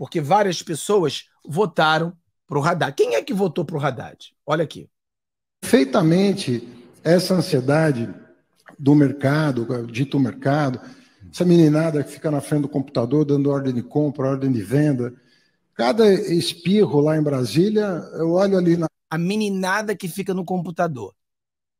porque várias pessoas votaram para o Haddad. Quem é que votou para o Haddad? Olha aqui. Perfeitamente essa ansiedade do mercado, dito mercado, essa meninada que fica na frente do computador dando ordem de compra, ordem de venda. Cada espirro lá em Brasília, eu olho ali na. A meninada que fica no computador.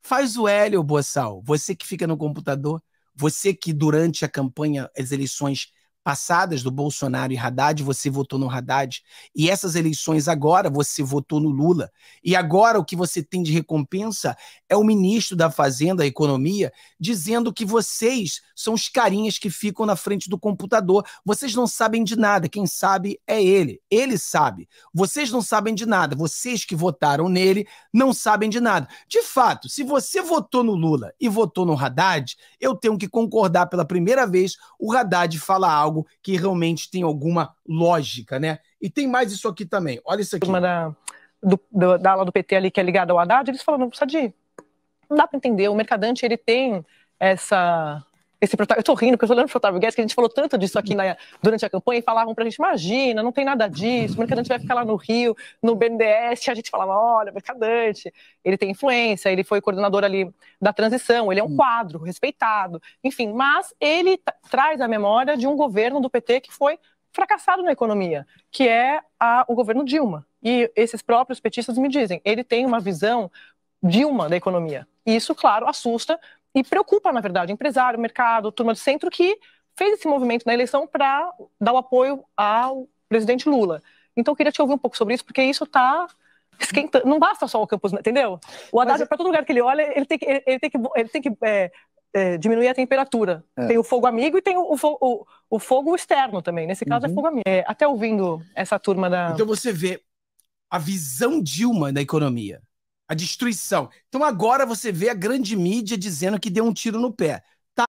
Faz o Hélio Boçal, você que fica no computador, você que durante a campanha, as eleições, passadas do Bolsonaro e Haddad, você votou no Haddad, e essas eleições agora você votou no Lula. E agora o que você tem de recompensa é o ministro da Fazenda, Economia, dizendo que vocês são os carinhas que ficam na frente do computador. Vocês não sabem de nada, quem sabe é ele. Ele sabe. Vocês não sabem de nada, vocês que votaram nele não sabem de nada. De fato, se você votou no Lula e votou no Haddad, eu tenho que concordar pela primeira vez, o Haddad fala algo algo que realmente tem alguma lógica, né? E tem mais isso aqui também. Olha isso aqui. Uma da, do, do, da ala do PT ali que é ligada ao Haddad, eles falam, não precisa de. Não dá para entender. O mercadante ele tem essa esse Eu tô rindo, porque eu tô lembrando pro Otávio Guedes, que a gente falou tanto disso aqui na, durante a campanha e falavam pra gente: imagina, não tem nada disso, o Mercadante é vai ficar lá no Rio, no BNDES, a gente falava: olha, Mercadante, ele tem influência, ele foi coordenador ali da transição, ele é um hum. quadro respeitado, enfim, mas ele traz a memória de um governo do PT que foi fracassado na economia, que é a, o governo Dilma. E esses próprios petistas me dizem, ele tem uma visão Dilma da economia. Isso, claro, assusta e preocupa, na verdade, empresário, mercado, turma do centro que fez esse movimento na eleição para dar o apoio ao presidente Lula. Então, eu queria te ouvir um pouco sobre isso, porque isso está esquentando. Não basta só o Campos, entendeu? O Haddad, para todo lugar que ele olha, ele tem que, ele tem que, ele tem que é, é, diminuir a temperatura. É. Tem o fogo amigo e tem o, o, o fogo externo também. Nesse caso, é uhum. é fogo amigo. É, até ouvindo essa turma da. Então, você vê a visão Dilma da economia. A destruição. Então agora você vê a grande mídia dizendo que deu um tiro no pé.